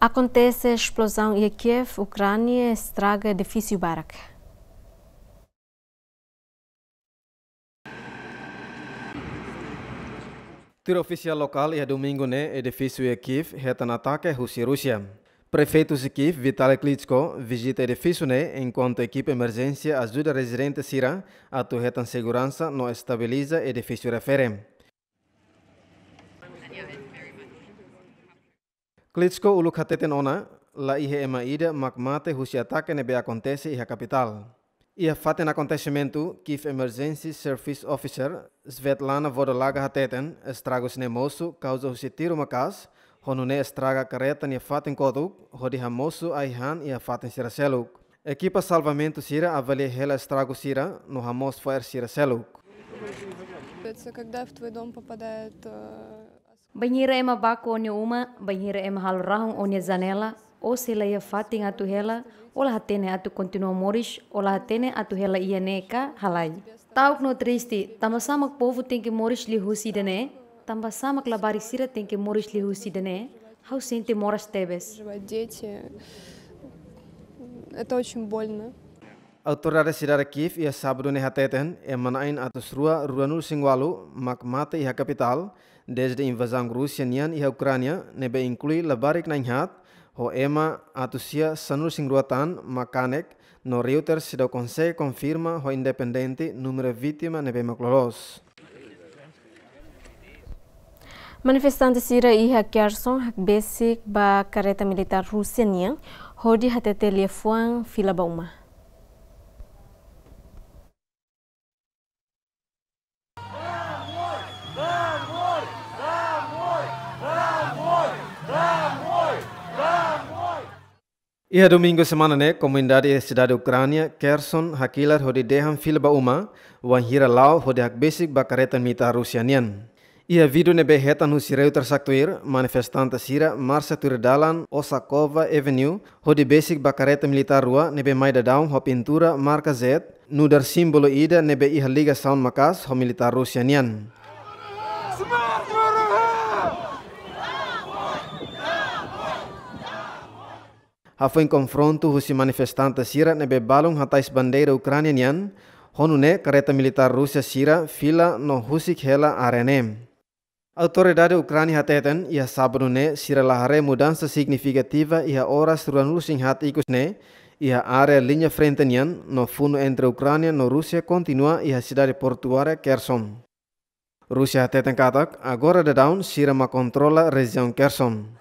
Acontece a explosão em Kiev, Ucrânia, estraga edifício Barak. Tiro oficial local é domingo, né? Edifício em Kiev, reta no ataque Rússia-Rússia. Prefeito de Kiev, Vitaly Klitschko, visita edifício, né? Enquanto a equipe emergência ajuda residentes Sira, a torreta segurança não estabiliza edifício referente. Κλειτσκό ο ονό, δεν ονα, μπορούσε η καπιτάλα. Υπάρχουν πράγματα όπως ο Εμμερζένσιος Σεφίσς που έλεγε ότι θα πρέπει να ασφαλίσει το σπίτι του. Αν δεν ασφαλίζει το σπίτι του, θα πρέπει να το ασφαλίσει και να το ασφαλίσει. Η ομάδα του σύμβολου αφήνει το Banyira ema bako one uma, banhira ema halorahum one zanela, o seleia fatin atu hela, ola hatene atu continua moris, ola hatene atu hela ia neka halai. Tauk no tristi, tambah samak povo tem Morish li husi dene, tambah samak labari sira tem que li husi dene, hau moras tebes. Это очень больно autorare sirare kif ia sábado ne hateten e manain atus rua Ruanul Singwalu mak mate iha kapital desde invasão rusia nian iha ukrania nebe inklui labarik na hat ho ema atusia sanul singruatan makanek no Reuters sido konse confirma ho independenti numere vítima nebe maklolos. Manifestante sira iha Kherson hak besik ba kareta militar Rusia ho hodi hatete lefuan fila bauma. Ia domingo semana ne comunidade da cidade Kherson, hakilar hodi deham filba uma, wan hira lau hodi hak basic bakaretan mita Rusianian. Ia video ne behetan hu sireu tersaktuir, manifestanta sira marsa dalan Osakova Avenue, hodi basic bakareta militar rua be maida daun ho pintura marka Z, nudar simbolo ida be iha liga sound makas ho militar Rusianian. hafa in konfrontu husi manifestanta sira nebe balung hatais bandeira Ukrainian honune kareta militar Rusia sira fila no husik hela arene. Autoridade Ukrani hateten ia sabrune sira lahare mudança significativa ia ora suran Rusing hat ikusne ia linya linha frentenian no funu entre Ukrainian no Rusia kontinua ia sidari portuare Kherson. Rusia hateten katak agora de down sira ma kontrola region Kherson.